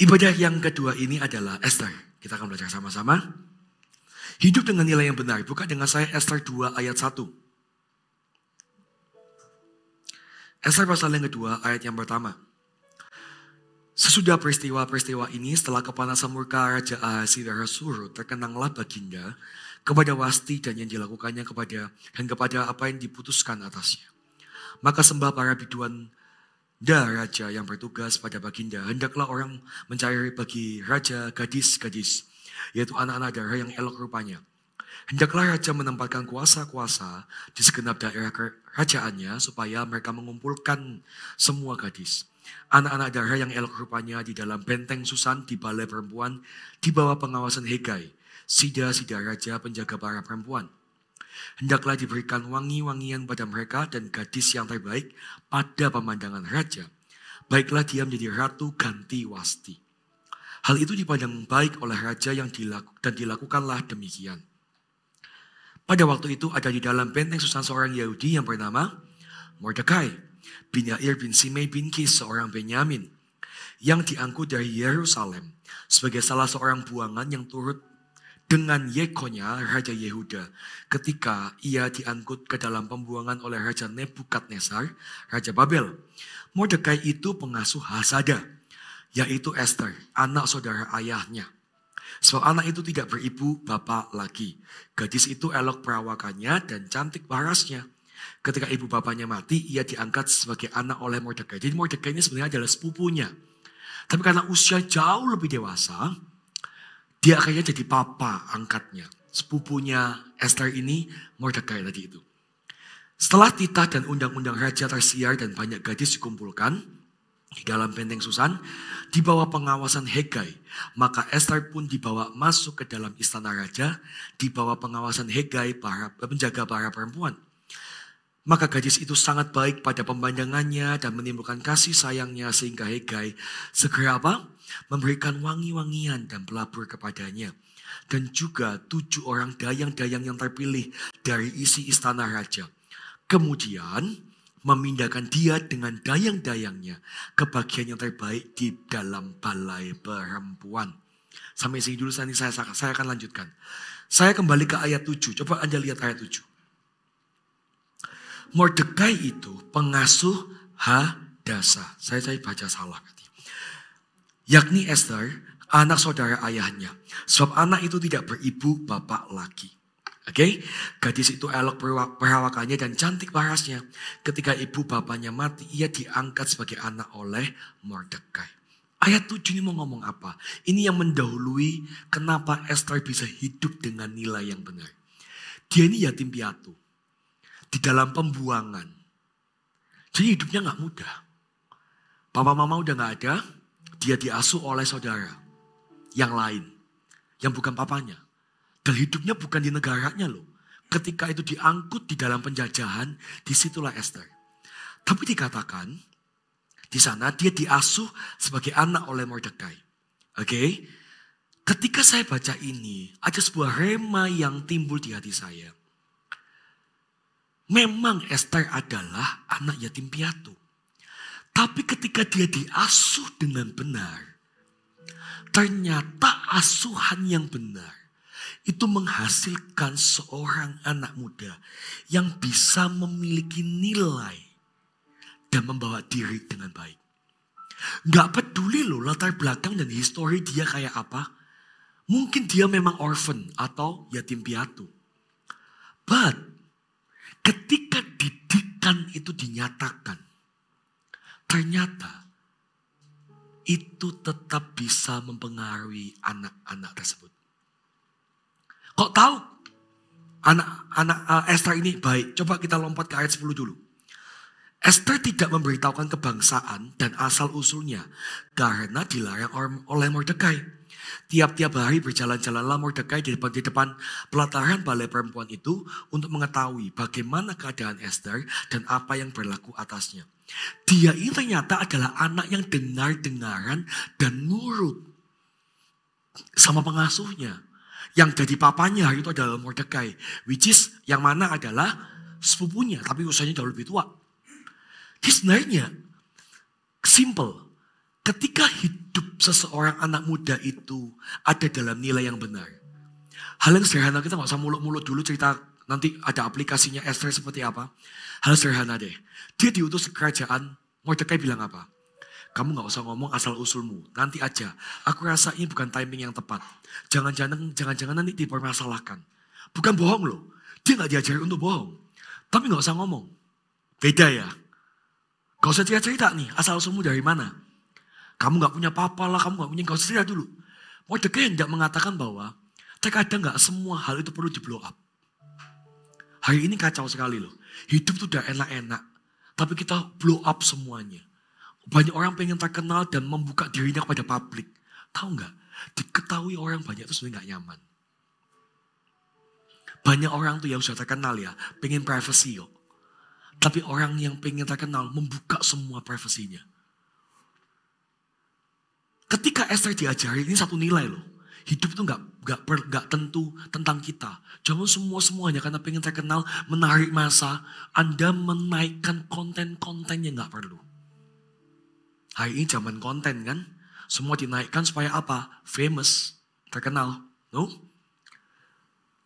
Ibadah yang kedua ini adalah Esther. Kita akan belajar sama-sama. Hidup dengan nilai yang benar. Buka dengan saya Esther 2 ayat 1. Esther pasal yang kedua, ayat yang pertama. Sesudah peristiwa-peristiwa ini, setelah kepanasan murka Raja Ahasuerus surut, terkenanglah baginda kepada Wasti dan yang dilakukannya kepada dan kepada apa yang diputuskan atasnya. Maka sembah para biduan Da raja yang bertugas pada baginda, hendaklah orang mencari bagi raja gadis-gadis, yaitu anak-anak darah yang elok rupanya. Hendaklah raja menempatkan kuasa-kuasa di segenap daerah kerajaannya supaya mereka mengumpulkan semua gadis. Anak-anak darah yang elok rupanya di dalam benteng Susan di balai perempuan di bawah pengawasan Hegai, sida-sida raja penjaga para perempuan. Hendaklah diberikan wangi-wangian pada mereka dan gadis yang terbaik pada pemandangan raja. Baiklah dia menjadi ratu ganti wasti. Hal itu dipandang baik oleh raja yang dilaku, dan dilakukanlah demikian. Pada waktu itu ada di dalam benteng Susan seorang Yahudi yang bernama Mordecai, bin Yair bin Simei bin Kis seorang Benyamin yang diangkut dari Yerusalem sebagai salah seorang buangan yang turut dengan Yekonya, Raja Yehuda, ketika ia diangkut ke dalam pembuangan oleh Raja Nebukadnezar, Raja Babel. Mordekai itu pengasuh Hasada, yaitu Esther, anak saudara ayahnya. Sebab anak itu tidak beribu bapak lagi. Gadis itu elok perawakannya dan cantik parasnya. Ketika ibu bapaknya mati, ia diangkat sebagai anak oleh Mordekai. Jadi Mordekai ini sebenarnya adalah sepupunya. Tapi karena usia jauh lebih dewasa, dia akhirnya jadi papa angkatnya. Sepupunya Esther ini Mordecai tadi itu. Setelah titah dan undang-undang raja tersiar dan banyak gadis dikumpulkan di dalam benteng Susan, di bawah pengawasan Hegai, maka Esther pun dibawa masuk ke dalam istana raja, di bawah pengawasan Hegai para, penjaga para perempuan. Maka gadis itu sangat baik pada pemandangannya dan menimbulkan kasih sayangnya sehingga Hegai segera apa? memberikan wangi-wangian dan pelabur kepadanya. Dan juga tujuh orang dayang-dayang yang terpilih dari isi istana raja. Kemudian memindahkan dia dengan dayang-dayangnya ke bagian yang terbaik di dalam balai perempuan. Sampai sini dulu nanti saya, saya akan lanjutkan. Saya kembali ke ayat 7. Coba Anda lihat ayat 7. Mordekai itu pengasuh Hadasa. Saya saya baca salah yakni Esther, anak saudara ayahnya. Sebab anak itu tidak beribu bapak lagi, Oke, okay? gadis itu elok perawakannya dan cantik parasnya. Ketika ibu bapaknya mati, ia diangkat sebagai anak oleh Mordekai. Ayat 7 ini mau ngomong apa? Ini yang mendahului kenapa Esther bisa hidup dengan nilai yang benar. Dia ini yatim piatu. Di dalam pembuangan. Jadi hidupnya gak mudah. Papa mama udah gak ada, dia diasuh oleh saudara yang lain, yang bukan papanya. Dan hidupnya bukan di negaranya loh. Ketika itu diangkut di dalam penjajahan, disitulah Esther. Tapi dikatakan, di sana dia diasuh sebagai anak oleh Mordecai. Oke? Okay? Ketika saya baca ini, ada sebuah rema yang timbul di hati saya. Memang Esther adalah anak yatim piatu. Tapi ketika dia diasuh dengan benar, ternyata asuhan yang benar itu menghasilkan seorang anak muda yang bisa memiliki nilai dan membawa diri dengan baik. Gak peduli loh latar belakang dan histori dia kayak apa. Mungkin dia memang orphan atau yatim piatu. But ketika didikan itu dinyatakan, Ternyata itu tetap bisa mempengaruhi anak-anak tersebut. Kok tahu anak-anak eh, Esther ini baik? Coba kita lompat ke ayat 10 dulu. Esther tidak memberitahukan kebangsaan dan asal-usulnya karena dilarang oleh Mordekai. Tiap-tiap hari berjalan-jalanlah Mordekai di depan, di depan pelataran balai perempuan itu untuk mengetahui bagaimana keadaan Esther dan apa yang berlaku atasnya. Dia ini ternyata adalah anak yang dengar-dengaran dan nurut sama pengasuhnya. Yang jadi papanya itu adalah Mordekai. Which is yang mana adalah sepupunya. Tapi usianya jauh lebih tua. Jadi sebenarnya simple. Ketika hidup seseorang anak muda itu ada dalam nilai yang benar. Hal yang sederhana kita gak usah mulut muluk dulu cerita Nanti ada aplikasinya Esther seperti apa. Hal sederhana deh. Dia diutus ke kerajaan, Mordecai bilang apa? Kamu gak usah ngomong asal usulmu, nanti aja. Aku rasa ini bukan timing yang tepat. Jangan-jangan jangan-jangan nanti dipermasalahkan. Bukan bohong loh. Dia gak diajari untuk bohong. Tapi gak usah ngomong. Beda ya. Gak usah cerita-cerita nih, asal usulmu dari mana. Kamu gak punya papa lah, kamu gak punya, gak usah cerita dulu. Mordecai gak mengatakan bahwa terkadang gak semua hal itu perlu di blow up. Hari ini kacau sekali loh. Hidup tuh udah enak-enak. Tapi kita blow up semuanya. Banyak orang pengen terkenal dan membuka dirinya kepada publik. Tahu nggak? Diketahui orang banyak itu sebenarnya gak nyaman. Banyak orang tuh yang sudah terkenal ya, pengen privacy yuk. Tapi orang yang pengen terkenal membuka semua privasinya. Ketika Esther diajari, ini satu nilai loh. Hidup itu nggak nggak nggak tentu tentang kita. Jangan semua semuanya karena pengen terkenal, menarik masa, Anda menaikkan konten-konten yang nggak perlu. Hari ini zaman konten kan, semua dinaikkan supaya apa? Famous, terkenal. No?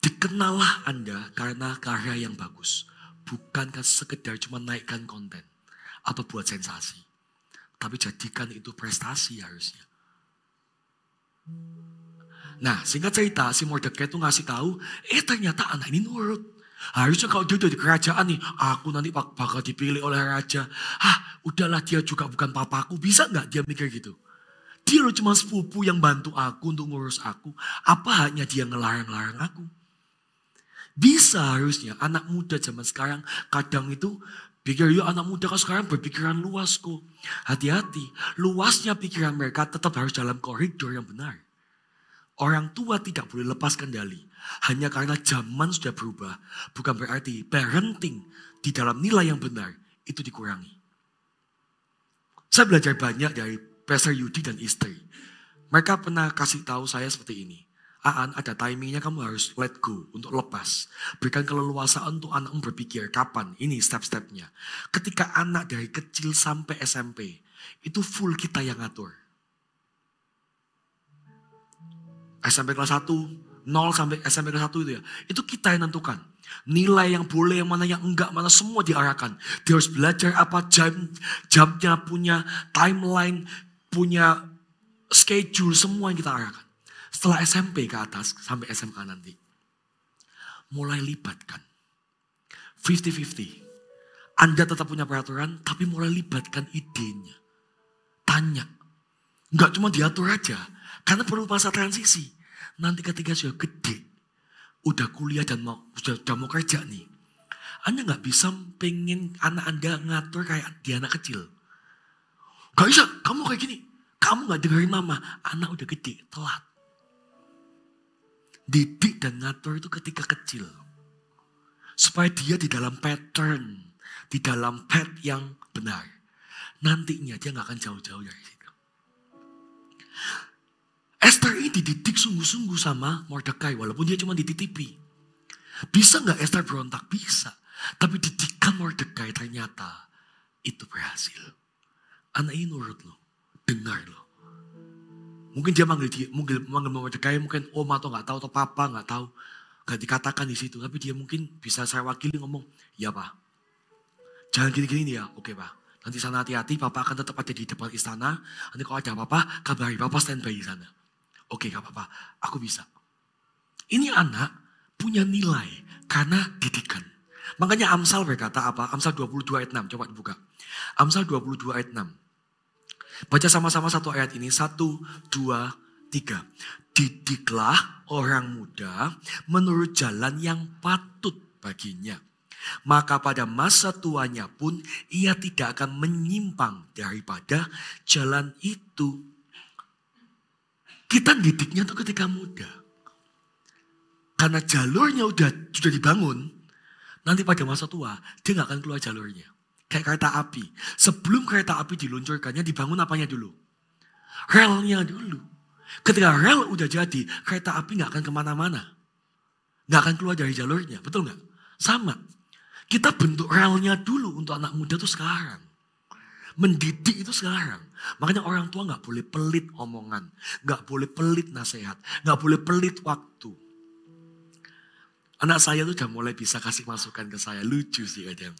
Dikenallah Anda karena karya yang bagus. Bukan sekedar cuma naikkan konten atau buat sensasi. Tapi jadikan itu prestasi harusnya. Nah, singkat cerita, si Mordecai itu ngasih tahu, eh ternyata anak ini nurut. Harusnya kalau dia di kerajaan nih, aku nanti bakal dipilih oleh raja. Ah, udahlah dia juga bukan papaku, bisa nggak dia mikir gitu? Dia lo cuma sepupu yang bantu aku untuk ngurus aku. Apa haknya dia ngelarang-larang aku? Bisa harusnya anak muda zaman sekarang kadang itu pikir yuk anak muda kan sekarang berpikiran luas kok. Hati-hati, luasnya pikiran mereka tetap harus dalam koridor yang benar. Orang tua tidak boleh lepas kendali. Hanya karena zaman sudah berubah. Bukan berarti parenting di dalam nilai yang benar itu dikurangi. Saya belajar banyak dari Pastor Yudi dan istri. Mereka pernah kasih tahu saya seperti ini. Aan, ada timingnya kamu harus let go, untuk lepas. Berikan keleluasaan untuk anakmu berpikir kapan, ini step-stepnya. Ketika anak dari kecil sampai SMP, itu full kita yang ngatur SMP kelas 1, 0 sampai SMP kelas 1 itu ya. Itu kita yang tentukan. Nilai yang boleh, yang mana yang enggak, mana semua diarahkan. Dia harus belajar apa jam, jamnya punya timeline, punya schedule, semua yang kita arahkan. Setelah SMP ke atas, sampai SMA nanti. Mulai libatkan. 50-50. Anda tetap punya peraturan, tapi mulai libatkan idenya. Tanya. Enggak cuma diatur aja, karena perlu masa transisi. Nanti ketika sudah gede, udah kuliah dan mau sudah, sudah mau kerja nih. Anda nggak bisa pengen anak Anda ngatur kayak di anak kecil. Gak bisa, kamu kayak gini. Kamu nggak dengerin mama. Anak udah gede, telat. Didik dan ngatur itu ketika kecil. Supaya dia di dalam pattern. Di dalam path yang benar. Nantinya dia nggak akan jauh-jauh dari Esther ini dididik sungguh-sungguh sama Mordecai walaupun dia cuma dititipi. Bisa nggak Esther berontak? Bisa. Tapi didikan Mordecai ternyata itu berhasil. Anak ini nurut lo dengar lo Mungkin dia manggil dia, manggil, manggil Mordecai, mungkin om atau nggak tahu atau papa nggak tahu, nggak dikatakan di situ. Tapi dia mungkin bisa saya wakili ngomong, ya pak, jangan gini-gini ya, oke pak. Nanti sana hati-hati, papa akan tetap ada di depan istana. Nanti kalau ada apa-apa, kabari papa standby di sana. Oke, gak apa-apa, aku bisa. Ini anak punya nilai karena didikan. Makanya Amsal berkata apa? Amsal 22 ayat 6, coba dibuka. Amsal 22 ayat 6. Baca sama-sama satu ayat ini. Satu, dua, tiga. Didiklah orang muda menurut jalan yang patut baginya maka pada masa tuanya pun ia tidak akan menyimpang daripada jalan itu. Kita didiknya tuh ketika muda. Karena jalurnya udah sudah dibangun, nanti pada masa tua dia nggak akan keluar jalurnya. Kayak kereta api. Sebelum kereta api diluncurkannya dibangun apanya dulu? Relnya dulu. Ketika rel udah jadi, kereta api nggak akan kemana-mana. Nggak akan keluar dari jalurnya, betul nggak? Sama. Kita bentuk relnya dulu untuk anak muda tuh sekarang. Mendidik itu sekarang. Makanya orang tua nggak boleh pelit omongan, nggak boleh pelit nasihat, nggak boleh pelit waktu. Anak saya tuh udah mulai bisa kasih masukan ke saya, lucu sih kadang.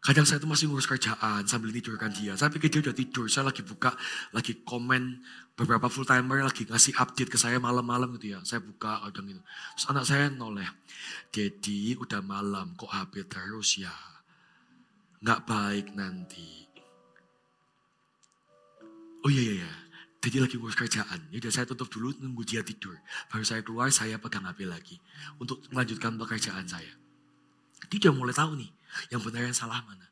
Kadang saya tuh masih ngurus kerjaan sambil tidurkan dia. Saya pikir dia udah tidur, saya lagi buka, lagi komen beberapa full timer lagi ngasih update ke saya malam-malam gitu ya. Saya buka kadang gitu. Terus anak saya noleh, jadi udah malam kok HP terus ya nggak baik nanti. Oh iya iya iya, jadi lagi ngurus kerjaan. Ya udah saya tutup dulu nunggu dia tidur. Baru saya keluar saya pegang HP lagi untuk melanjutkan pekerjaan saya. Dia udah mulai tahu nih yang benar yang salah mana.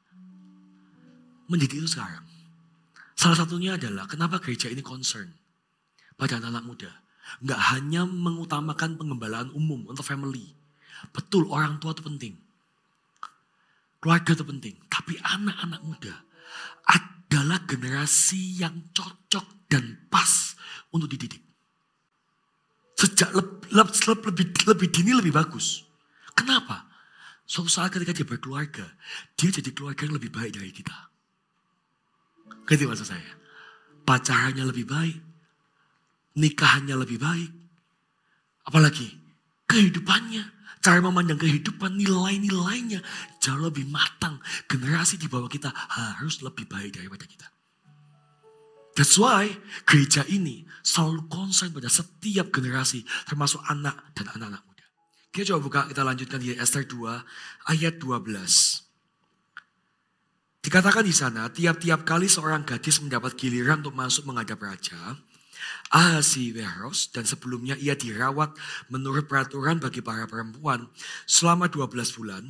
Menjadi itu sekarang. Salah satunya adalah kenapa gereja ini concern pada anak-anak muda. Nggak hanya mengutamakan pengembalaan umum untuk family. Betul orang tua itu penting. Keluarga itu penting. Tapi anak-anak muda adalah generasi yang cocok dan pas untuk dididik. Sejak leb, lebih, lebih dini lebih bagus. Kenapa? Suatu saat ketika dia berkeluarga, dia jadi keluarga yang lebih baik dari kita. Ngerti maksud saya? Pacarannya lebih baik, nikahannya lebih baik. Apalagi kehidupannya, cara memandang kehidupan, nilai-nilainya jauh lebih matang. Generasi di bawah kita harus lebih baik daripada kita. That's why gereja ini selalu konsen pada setiap generasi, termasuk anak dan anak-anak muda. Kita coba buka, kita lanjutkan di Esther 2 ayat 12. Dikatakan di sana, tiap-tiap kali seorang gadis mendapat giliran untuk masuk menghadap raja, Ahasi Weros dan sebelumnya ia dirawat menurut peraturan bagi para perempuan selama 12 bulan.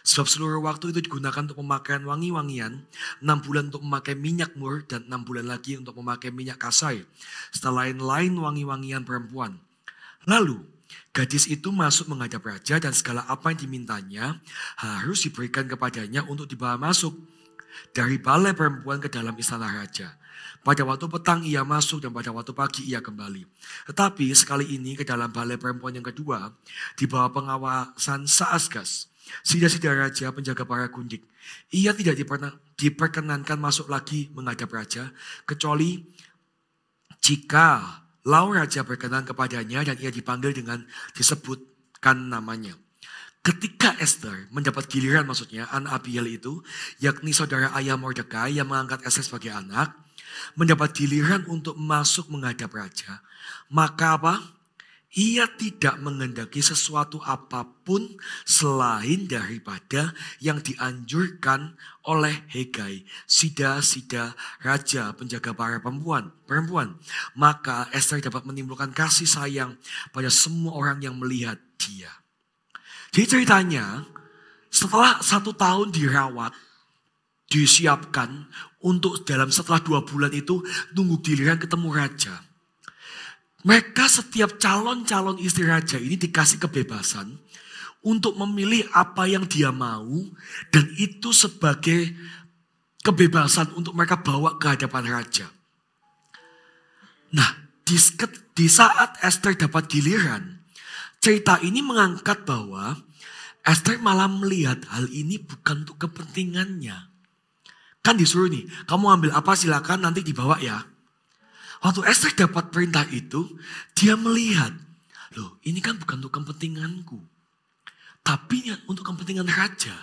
Sebab seluruh waktu itu digunakan untuk memakai wangi-wangian, 6 bulan untuk memakai minyak mur, dan 6 bulan lagi untuk memakai minyak kasai, Setelah lain-lain wangi-wangian perempuan. Lalu, Gadis itu masuk menghadap raja dan segala apa yang dimintanya harus diberikan kepadanya untuk dibawa masuk dari balai perempuan ke dalam istana raja. Pada waktu petang ia masuk dan pada waktu pagi ia kembali. Tetapi sekali ini ke dalam balai perempuan yang kedua, di bawah pengawasan Saasgas, sida-sida raja penjaga para kundik, Ia tidak diperkenankan masuk lagi menghadap raja, kecuali jika lau raja berkenan kepadanya dan ia dipanggil dengan disebutkan namanya. Ketika Esther mendapat giliran maksudnya anak Abiel itu, yakni saudara ayah Mordecai yang mengangkat Esther sebagai anak, mendapat giliran untuk masuk menghadap raja, maka apa? Ia tidak mengendaki sesuatu apapun selain daripada yang dianjurkan oleh Hegai, sida-sida raja penjaga para perempuan. perempuan. Maka Esther dapat menimbulkan kasih sayang pada semua orang yang melihat dia. Jadi ceritanya, setelah satu tahun dirawat, disiapkan untuk dalam setelah dua bulan itu tunggu giliran ketemu raja. Mereka setiap calon-calon istri raja ini dikasih kebebasan untuk memilih apa yang dia mau dan itu sebagai kebebasan untuk mereka bawa ke hadapan raja. Nah, di, di saat Esther dapat giliran, cerita ini mengangkat bahwa Esther malah melihat hal ini bukan untuk kepentingannya Kan disuruh nih, kamu ambil apa silakan nanti dibawa ya. Waktu Esther dapat perintah itu, dia melihat, loh ini kan bukan untuk kepentinganku. Tapi untuk kepentingan raja.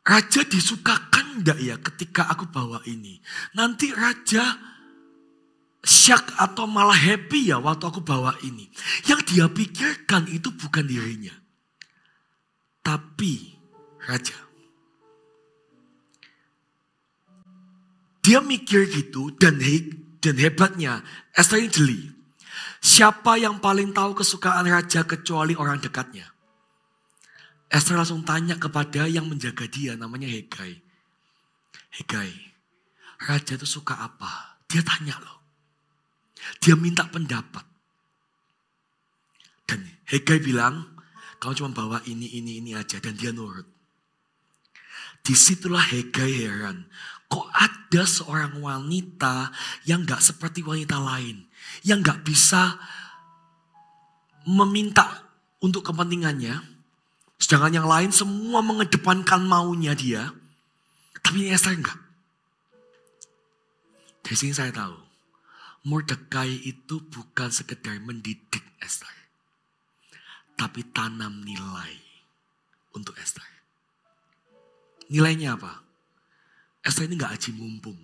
Raja disukakan enggak ya ketika aku bawa ini. Nanti raja syak atau malah happy ya waktu aku bawa ini. Yang dia pikirkan itu bukan dirinya. Tapi raja. Dia mikir gitu dan he, dan hebatnya, Esther jeli. siapa yang paling tahu kesukaan raja kecuali orang dekatnya? Esther langsung tanya kepada yang menjaga dia, namanya Hegai. Hegai, raja itu suka apa? Dia tanya loh. Dia minta pendapat. Dan Hegai bilang, kamu cuma bawa ini, ini, ini aja. Dan dia nurut. Disitulah Hegai heran kok ada seorang wanita yang gak seperti wanita lain. Yang gak bisa meminta untuk kepentingannya. Sedangkan yang lain semua mengedepankan maunya dia. Tapi ini Esther enggak. Dari sini saya tahu. Mordekai itu bukan sekedar mendidik Esther. Tapi tanam nilai untuk Esther. Nilainya apa? Esa ini nggak aji mumpung.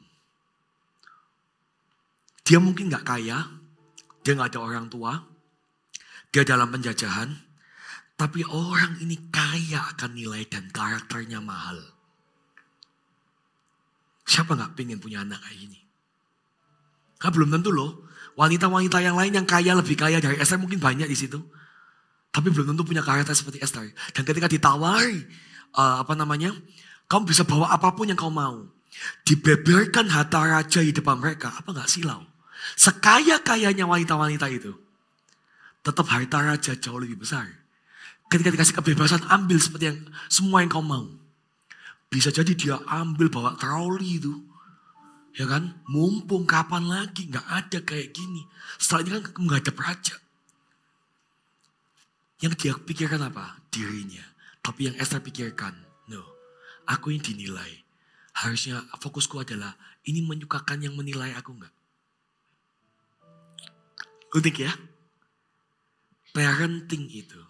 Dia mungkin nggak kaya, dia nggak ada orang tua, dia dalam penjajahan, tapi orang ini kaya akan nilai dan karakternya mahal. Siapa nggak pengen punya anak kayak ini? Kan belum tentu loh. Wanita-wanita yang lain yang kaya lebih kaya dari Esther mungkin banyak di situ. Tapi belum tentu punya karakter seperti Esther. Dan ketika ditawari uh, apa namanya kamu bisa bawa apapun yang kau mau. Dibeberkan harta raja di depan mereka. Apa nggak silau? Sekaya-kayanya wanita-wanita itu. Tetap harta raja jauh lebih besar. Ketika dikasih kebebasan, ambil seperti yang semua yang kau mau. Bisa jadi dia ambil bawa troli itu. Ya kan? Mumpung kapan lagi? nggak ada kayak gini. Setelah ini kan menghadap raja. Yang dia pikirkan apa? Dirinya. Tapi yang Esther pikirkan, no aku yang dinilai. Harusnya fokusku adalah ini menyukakan yang menilai aku enggak. Unik ya. Parenting itu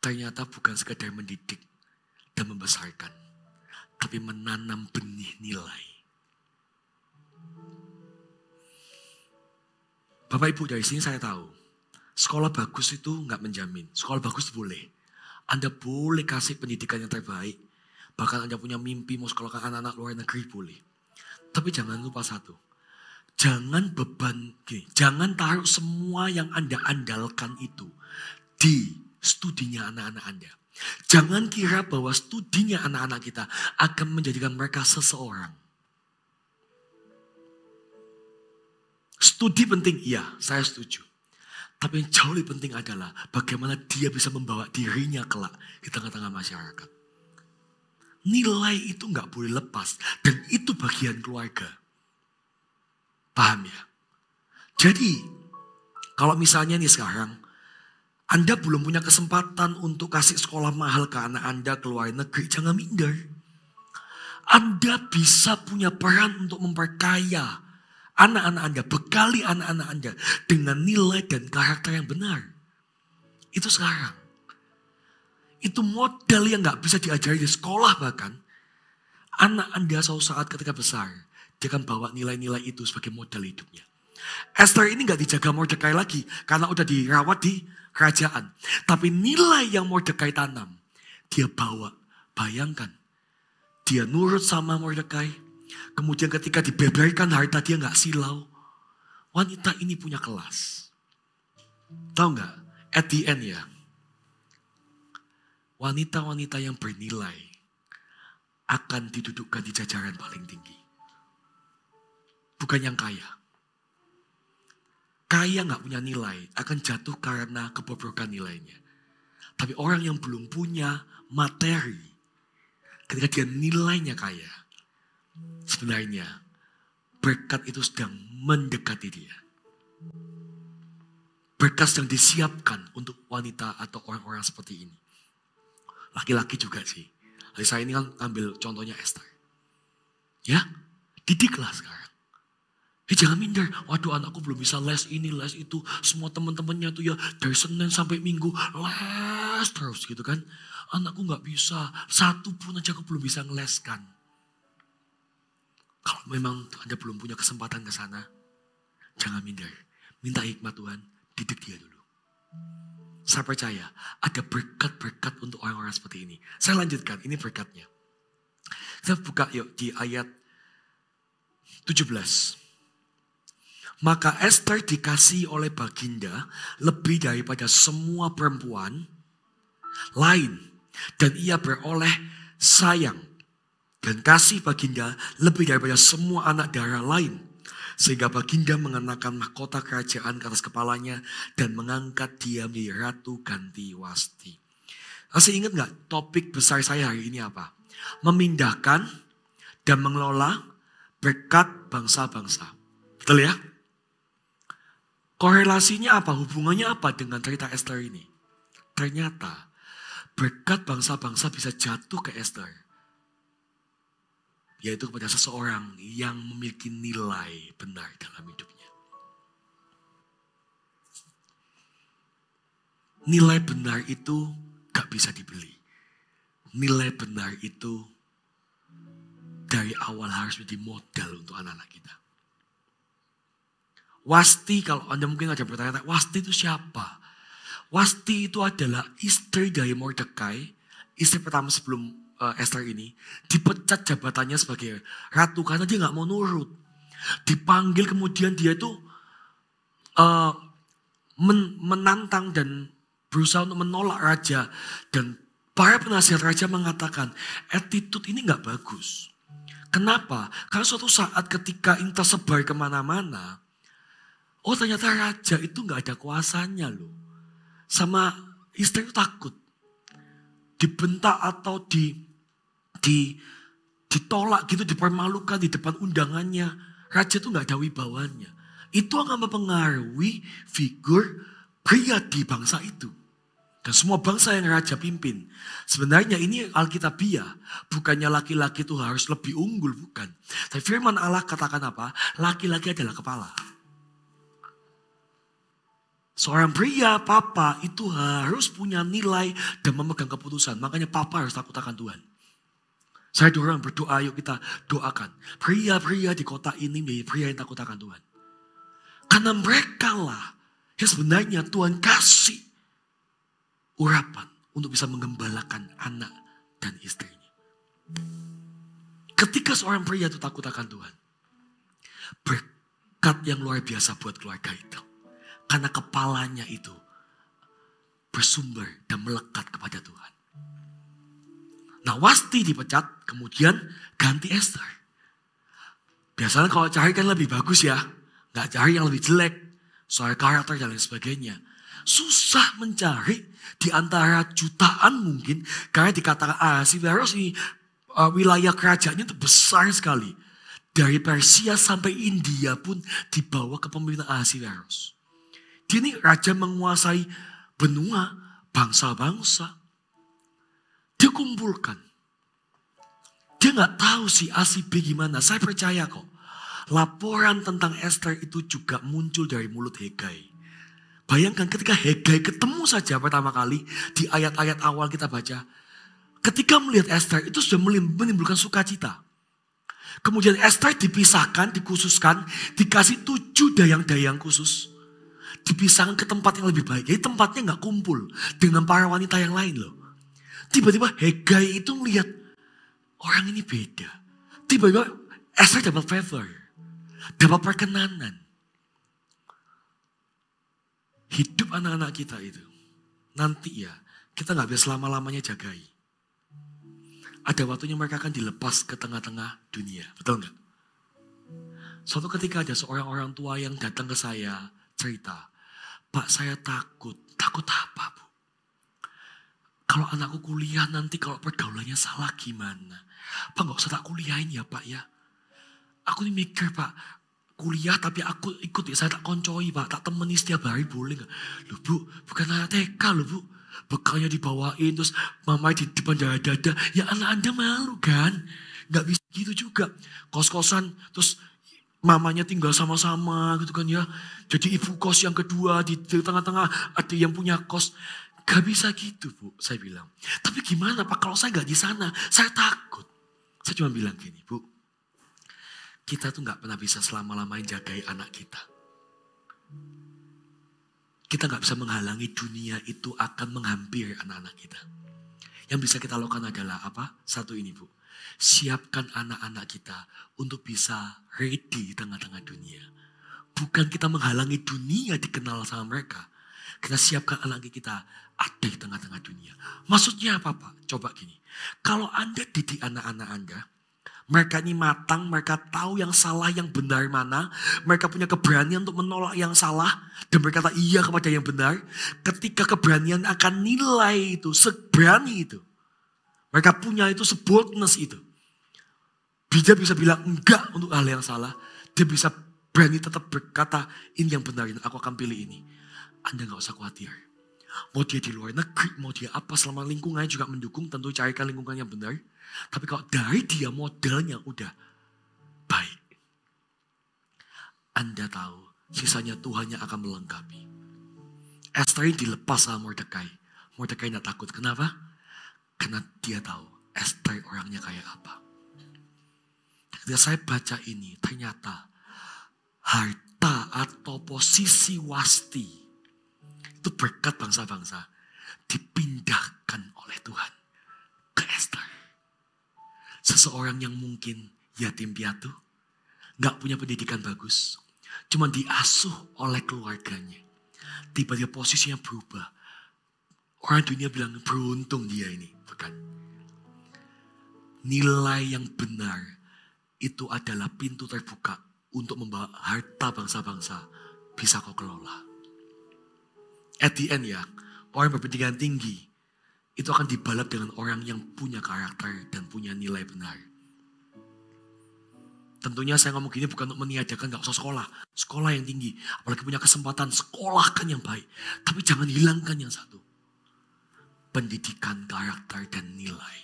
ternyata bukan sekedar mendidik dan membesarkan, tapi menanam benih nilai. Bapak Ibu dari sini saya tahu, sekolah bagus itu nggak menjamin. Sekolah bagus boleh, anda boleh kasih pendidikan yang terbaik. Bahkan Anda punya mimpi mau sekolahkan anak-anak luar negeri boleh. Tapi jangan lupa satu. Jangan beban, jangan taruh semua yang Anda andalkan itu di studinya anak-anak Anda. Jangan kira bahwa studinya anak-anak kita akan menjadikan mereka seseorang. Studi penting, iya, saya setuju. Tapi yang jauh lebih penting adalah bagaimana dia bisa membawa dirinya kelak di tengah-tengah masyarakat. Nilai itu nggak boleh lepas dan itu bagian keluarga. Paham ya? Jadi, kalau misalnya nih sekarang, Anda belum punya kesempatan untuk kasih sekolah mahal ke anak Anda keluar negeri, jangan minder. Anda bisa punya peran untuk memperkaya anak-anak Anda, bekali anak-anak Anda dengan nilai dan karakter yang benar. Itu sekarang. Itu modal yang nggak bisa diajari di sekolah bahkan. Anak Anda suatu saat ketika besar, dia akan bawa nilai-nilai itu sebagai modal hidupnya. Esther ini nggak dijaga Mordecai lagi karena udah dirawat di kerajaan. Tapi nilai yang Mordecai tanam, dia bawa. Bayangkan, dia nurut sama Mordecai, Kemudian ketika dibeberkan harta dia nggak silau. Wanita ini punya kelas. Tahu nggak? At the end ya. Wanita-wanita yang bernilai akan didudukkan di jajaran paling tinggi. Bukan yang kaya. Kaya nggak punya nilai akan jatuh karena kebobrokan nilainya. Tapi orang yang belum punya materi, ketika dia nilainya kaya, Sebenarnya berkat itu sedang mendekati dia. Berkat yang disiapkan untuk wanita atau orang-orang seperti ini. Laki-laki juga sih. Hari saya ini kan ambil contohnya Esther. Ya, didiklah sekarang. Eh jangan minder, waduh anakku belum bisa les ini, les itu. Semua teman-temannya tuh ya dari Senin sampai Minggu les terus gitu kan. Anakku gak bisa, satu pun aja aku belum bisa ngeleskan. Kalau memang Anda belum punya kesempatan ke sana, jangan minder. Minta hikmat Tuhan, didik dia dulu. Saya percaya ada berkat-berkat untuk orang-orang seperti ini. Saya lanjutkan, ini berkatnya. Kita buka yuk di ayat 17. Maka Esther dikasih oleh Baginda lebih daripada semua perempuan lain. Dan ia beroleh sayang dan kasih baginda lebih daripada semua anak darah lain. Sehingga baginda mengenakan mahkota kerajaan ke atas kepalanya dan mengangkat dia menjadi ratu ganti wasti. Masih ingat nggak topik besar saya hari ini apa? Memindahkan dan mengelola berkat bangsa-bangsa. Betul ya? Korelasinya apa? Hubungannya apa dengan cerita Esther ini? Ternyata berkat bangsa-bangsa bisa jatuh ke Esther yaitu kepada seseorang yang memiliki nilai benar dalam hidupnya. Nilai benar itu gak bisa dibeli. Nilai benar itu dari awal harus menjadi modal untuk anak-anak kita. Wasti kalau Anda mungkin ada bertanya, Wasti itu siapa? Wasti itu adalah istri dari Mordekai, istri pertama sebelum uh, Esther ini dipecat jabatannya sebagai ratu karena dia nggak mau nurut. Dipanggil kemudian dia itu uh, men menantang dan berusaha untuk menolak raja dan para penasihat raja mengatakan attitude ini nggak bagus. Kenapa? Karena suatu saat ketika ini sebar kemana-mana, oh ternyata raja itu nggak ada kuasanya loh. Sama istri itu takut dibentak atau di di, ditolak gitu, dipermalukan di depan undangannya. Raja itu nggak ada wibawanya. Itu akan mempengaruhi figur pria di bangsa itu. Dan semua bangsa yang raja pimpin. Sebenarnya ini Alkitabiah. Bukannya laki-laki itu harus lebih unggul, bukan. Tapi firman Allah katakan apa? Laki-laki adalah kepala. Seorang pria, papa itu harus punya nilai dan memegang keputusan. Makanya papa harus takut akan Tuhan. Saya dorong berdoa, yuk kita doakan. Pria-pria di kota ini menjadi pria yang takut akan Tuhan. Karena mereka lah yang sebenarnya Tuhan kasih urapan untuk bisa mengembalakan anak dan istrinya. Ketika seorang pria itu takut akan Tuhan, berkat yang luar biasa buat keluarga itu. Karena kepalanya itu bersumber dan melekat kepada Tuhan. Nah Wasti dipecat, kemudian ganti Esther. Biasanya kalau cari kan lebih bagus ya. Gak cari yang lebih jelek. Soal karakter dan lain sebagainya. Susah mencari di antara jutaan mungkin. Karena dikatakan ah, si Veros ini uh, eh, wilayah kerajaannya itu besar sekali. Dari Persia sampai India pun dibawa ke pemerintahan Asi ah, Dia ini raja menguasai benua, bangsa-bangsa dikumpulkan. Dia nggak tahu si A si gimana. Saya percaya kok. Laporan tentang Esther itu juga muncul dari mulut Hegai. Bayangkan ketika Hegai ketemu saja pertama kali di ayat-ayat awal kita baca. Ketika melihat Esther itu sudah menimbulkan sukacita. Kemudian Esther dipisahkan, dikhususkan, dikasih tujuh dayang-dayang khusus. Dipisahkan ke tempat yang lebih baik. Jadi tempatnya nggak kumpul dengan para wanita yang lain loh. Tiba-tiba Hegai itu melihat orang ini beda. Tiba-tiba Esther dapat favor, dapat perkenanan. Hidup anak-anak kita itu, nanti ya, kita nggak bisa selama-lamanya jagai. Ada waktunya mereka akan dilepas ke tengah-tengah dunia, betul nggak? Suatu ketika ada seorang orang tua yang datang ke saya cerita, Pak saya takut, takut apa bu? kalau anakku kuliah nanti kalau pergaulannya salah gimana? Pak nggak usah tak kuliahin ya Pak ya. Aku ini mikir Pak, kuliah tapi aku ikut ya saya tak koncoi Pak, tak temeni setiap hari boleh nggak? Loh Bu, bukan anak TK loh Bu. Bekalnya dibawain terus mamai di depan dada-dada. Ya anak Anda malu kan? Nggak bisa gitu juga. Kos-kosan terus mamanya tinggal sama-sama gitu kan ya. Jadi ibu kos yang kedua di tengah-tengah ada yang punya kos. Gak bisa gitu bu, saya bilang. Tapi gimana pak kalau saya gak di sana? Saya takut. Saya cuma bilang gini bu, kita tuh gak pernah bisa selama-lamanya jagai anak kita. Kita gak bisa menghalangi dunia itu akan menghampiri anak-anak kita. Yang bisa kita lakukan adalah apa? Satu ini bu, siapkan anak-anak kita untuk bisa ready di tengah-tengah dunia. Bukan kita menghalangi dunia dikenal sama mereka. Kita siapkan anak kita ada di tengah-tengah dunia. Maksudnya apa Pak? Coba gini. Kalau Anda didik anak-anak Anda, mereka ini matang, mereka tahu yang salah, yang benar mana. Mereka punya keberanian untuk menolak yang salah. Dan berkata iya kepada yang benar. Ketika keberanian akan nilai itu, seberani itu. Mereka punya itu, seboldness itu. Dia bisa bilang enggak untuk hal yang salah. Dia bisa berani tetap berkata, ini yang benar, ini, aku akan pilih ini. Anda nggak usah khawatir Mau dia di luar negeri, mau dia apa, selama lingkungannya juga mendukung, tentu carikan lingkungan yang benar. Tapi kalau dari dia modelnya udah baik. Anda tahu, sisanya Tuhan yang akan melengkapi. Esther ini dilepas sama Mordekai. Mordekai tidak takut. Kenapa? Karena dia tahu Esther orangnya kayak apa. Ketika saya baca ini, ternyata harta atau posisi wasti itu berkat bangsa-bangsa dipindahkan oleh Tuhan ke Esther. Seseorang yang mungkin yatim piatu, gak punya pendidikan bagus, cuma diasuh oleh keluarganya. Tiba-tiba posisinya berubah. Orang dunia bilang beruntung dia ini, bukan? Nilai yang benar itu adalah pintu terbuka untuk membawa harta bangsa-bangsa bisa kau kelola. At the end ya, orang berpendidikan tinggi itu akan dibalap dengan orang yang punya karakter dan punya nilai benar. Tentunya saya ngomong gini bukan untuk meniadakan gak usah sekolah. Sekolah yang tinggi. Apalagi punya kesempatan sekolahkan yang baik. Tapi jangan hilangkan yang satu. Pendidikan karakter dan nilai.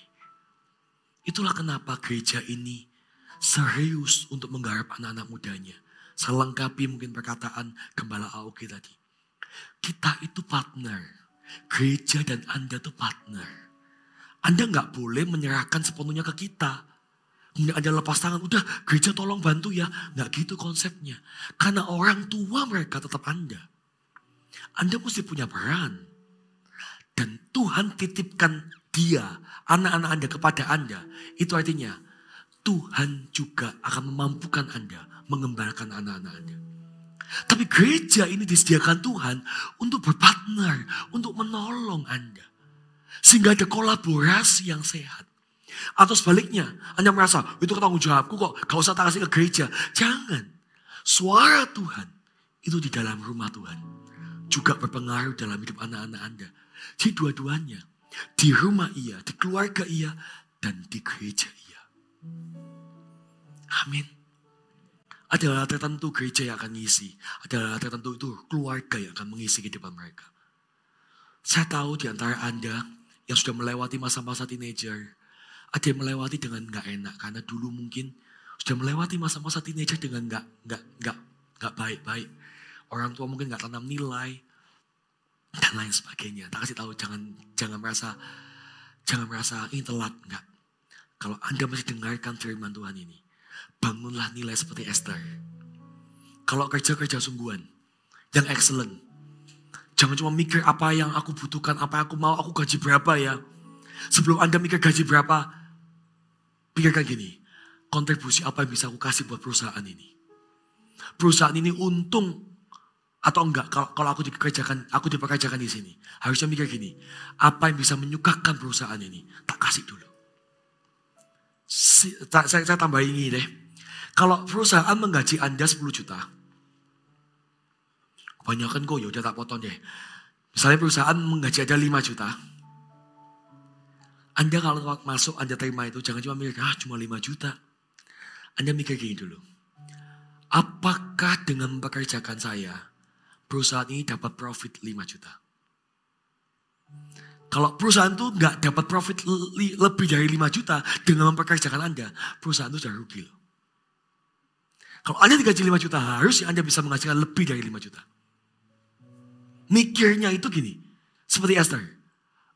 Itulah kenapa gereja ini serius untuk menggarap anak-anak mudanya. Selengkapi mungkin perkataan Gembala Aoki tadi. Kita itu partner. Gereja dan Anda itu partner. Anda nggak boleh menyerahkan sepenuhnya ke kita. Kemudian Anda lepas tangan, udah gereja tolong bantu ya. Nggak gitu konsepnya. Karena orang tua mereka tetap Anda. Anda mesti punya peran. Dan Tuhan titipkan dia, anak-anak Anda kepada Anda. Itu artinya Tuhan juga akan memampukan Anda mengembalikan anak-anak Anda. Tapi gereja ini disediakan Tuhan untuk berpartner, untuk menolong Anda. Sehingga ada kolaborasi yang sehat. Atau sebaliknya, Anda merasa, itu tanggung jawabku kok, gak usah tak kasih ke gereja. Jangan. Suara Tuhan itu di dalam rumah Tuhan. Juga berpengaruh dalam hidup anak-anak Anda. Jadi dua-duanya, di rumah ia, di keluarga ia, dan di gereja ia. Amin. Ada hal tertentu gereja yang akan mengisi. Ada hal tertentu itu keluarga yang akan mengisi kehidupan mereka. Saya tahu di antara Anda yang sudah melewati masa-masa teenager, ada yang melewati dengan gak enak karena dulu mungkin sudah melewati masa-masa teenager dengan gak, nggak nggak nggak baik-baik. Orang tua mungkin gak tanam nilai dan lain sebagainya. Tak kasih tahu jangan jangan merasa jangan merasa ini telat nggak. Kalau Anda masih dengarkan firman Tuhan ini, Bangunlah nilai seperti Esther. Kalau kerja-kerja sungguhan, yang excellent. Jangan cuma mikir apa yang aku butuhkan, apa yang aku mau, aku gaji berapa ya. Sebelum Anda mikir gaji berapa, pikirkan gini, kontribusi apa yang bisa aku kasih buat perusahaan ini. Perusahaan ini untung atau enggak kalau, kalau aku dikerjakan aku dipekerjakan di sini harusnya mikir gini apa yang bisa menyukakan perusahaan ini tak kasih dulu si, tak, saya, saya tambahin ini deh kalau perusahaan menggaji Anda 10 juta, kebanyakan kok yaudah tak potong deh. Misalnya perusahaan menggaji Anda 5 juta, Anda kalau masuk Anda terima itu jangan cuma mikir, ah cuma 5 juta. Anda mikir gini dulu, apakah dengan pekerjaan saya, perusahaan ini dapat profit 5 juta? Kalau perusahaan itu nggak dapat profit lebih dari 5 juta dengan mempekerjakan Anda, perusahaan itu sudah rugi loh. Kalau Anda digaji 5 juta, harusnya Anda bisa menghasilkan lebih dari 5 juta. Mikirnya itu gini, seperti Esther.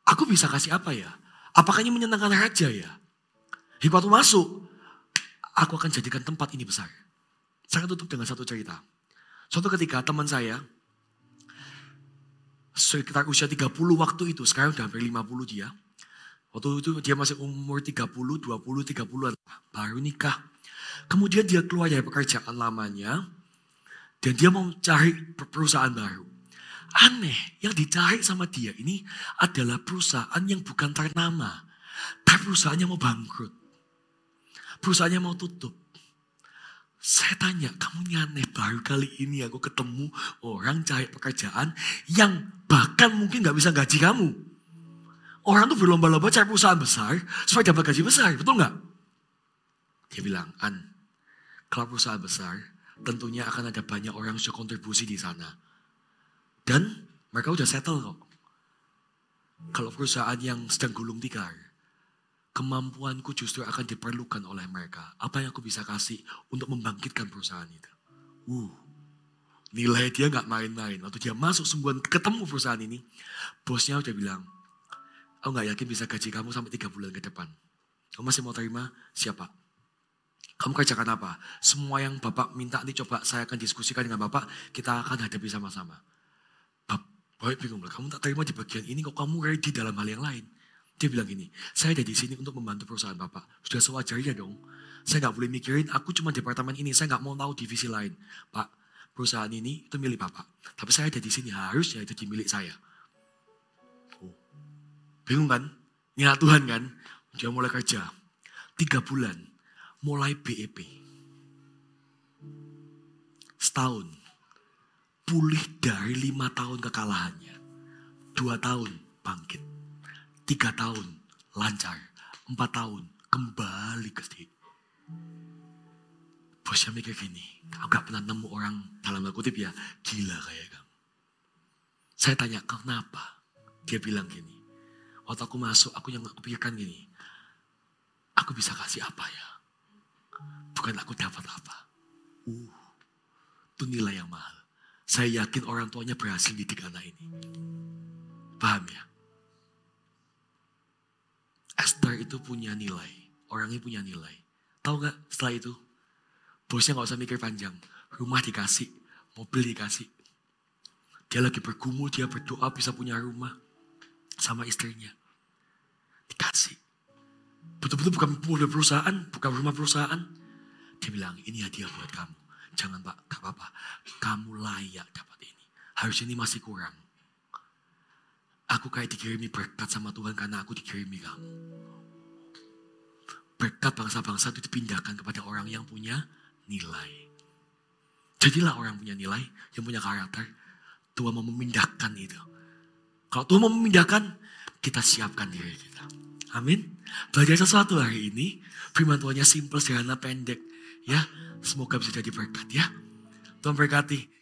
Aku bisa kasih apa ya? Apakah ini menyenangkan raja ya? Hikmat masuk, aku akan jadikan tempat ini besar. Saya tutup dengan satu cerita. Suatu ketika teman saya, sekitar usia 30 waktu itu, sekarang udah hampir 50 dia. Waktu itu dia masih umur 30, 20, 30 baru nikah. Kemudian dia keluar dari pekerjaan lamanya dan dia mau cari perusahaan baru. Aneh, yang dicari sama dia ini adalah perusahaan yang bukan ternama. Tapi perusahaannya mau bangkrut. Perusahaannya mau tutup. Saya tanya, kamu nyaneh baru kali ini aku ketemu orang cari pekerjaan yang bahkan mungkin gak bisa gaji kamu. Orang tuh berlomba-lomba cari perusahaan besar supaya dapat gaji besar, betul nggak? Dia bilang, An, kalau perusahaan besar, tentunya akan ada banyak orang yang kontribusi di sana. Dan mereka udah settle kok. Kalau perusahaan yang sedang gulung tikar, kemampuanku justru akan diperlukan oleh mereka. Apa yang aku bisa kasih untuk membangkitkan perusahaan itu? Uh, nilai dia nggak main-main. Waktu dia masuk sembuhan ketemu perusahaan ini, bosnya udah bilang, aku nggak yakin bisa gaji kamu sampai tiga bulan ke depan. Kamu masih mau terima? Siapa? Kamu kerjakan apa? Semua yang Bapak minta nanti coba saya akan diskusikan dengan Bapak, kita akan hadapi sama-sama. Bapak bingung, kamu tak terima di bagian ini kok kamu ready dalam hal yang lain. Dia bilang gini, saya ada di sini untuk membantu perusahaan Bapak. Sudah sewajarnya dong. Saya nggak boleh mikirin, aku cuma departemen ini, saya nggak mau tahu divisi lain. Pak, perusahaan ini itu milik Bapak. Tapi saya ada di sini, harusnya itu di saya. Oh. Bingung kan? Nyala Tuhan kan? Dia mulai kerja. Tiga bulan, mulai BEP. Setahun. Pulih dari lima tahun kekalahannya. Dua tahun bangkit. Tiga tahun lancar. Empat tahun kembali ke sini. Bosnya mikir gini, aku gak pernah nemu orang dalam kutip ya, gila kayak kamu. Saya tanya, kenapa? Dia bilang gini, waktu aku masuk, aku yang gak kepikirkan gini, aku bisa kasih apa ya? Bukan aku dapat apa. Uh, itu nilai yang mahal. Saya yakin orang tuanya berhasil di tiga anak ini. Paham ya? Esther itu punya nilai. Orangnya punya nilai. Tahu gak setelah itu? Bosnya gak usah mikir panjang. Rumah dikasih. Mobil dikasih. Dia lagi bergumul, dia berdoa bisa punya rumah. Sama istrinya. Dikasih. Betul-betul bukan mobil perusahaan, bukan rumah perusahaan. Dia bilang, ini hadiah buat kamu. Jangan pak, gak apa-apa. Kamu layak dapat ini. Harus ini masih kurang. Aku kayak dikirimi berkat sama Tuhan karena aku dikirimi kamu. Berkat bangsa-bangsa itu dipindahkan kepada orang yang punya nilai. Jadilah orang yang punya nilai, yang punya karakter. Tuhan mau memindahkan itu. Kalau Tuhan mau memindahkan, kita siapkan diri kita. Amin. Belajar sesuatu hari ini, firman Tuhannya simple, sederhana, pendek. Ya, semoga bisa jadi berkat ya. Tuhan berkati.